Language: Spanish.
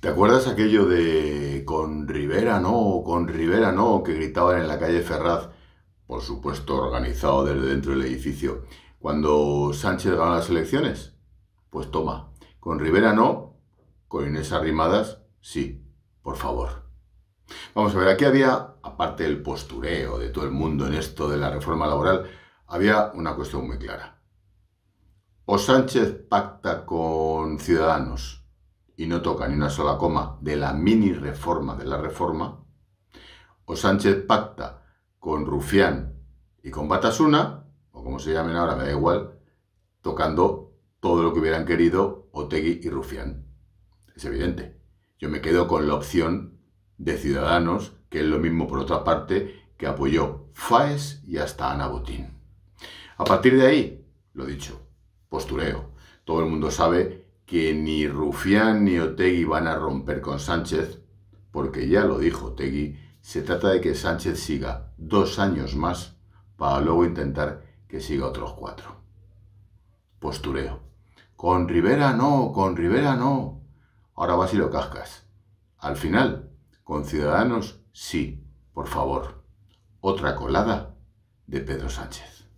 ¿Te acuerdas aquello de con Rivera no, con Rivera no, que gritaban en la calle Ferraz, por supuesto organizado desde dentro del edificio, cuando Sánchez ganó las elecciones? Pues toma, con Rivera no, con Inés Arrimadas sí, por favor. Vamos a ver, aquí había, aparte del postureo de todo el mundo en esto de la reforma laboral, había una cuestión muy clara. O Sánchez pacta con Ciudadanos y no toca ni una sola coma de la mini reforma de la reforma, o Sánchez pacta con Rufián y con Batasuna, o como se llamen ahora, me da igual, tocando todo lo que hubieran querido Otegui y Rufián. Es evidente. Yo me quedo con la opción de Ciudadanos, que es lo mismo por otra parte que apoyó Faes y hasta Ana Botín. A partir de ahí, lo dicho, postureo. Todo el mundo sabe que ni Rufián ni Otegui van a romper con Sánchez, porque ya lo dijo Otegui, se trata de que Sánchez siga dos años más para luego intentar que siga otros cuatro. Postureo. Con Rivera no, con Rivera no. Ahora vas y lo cascas. Al final, con Ciudadanos sí, por favor. Otra colada de Pedro Sánchez.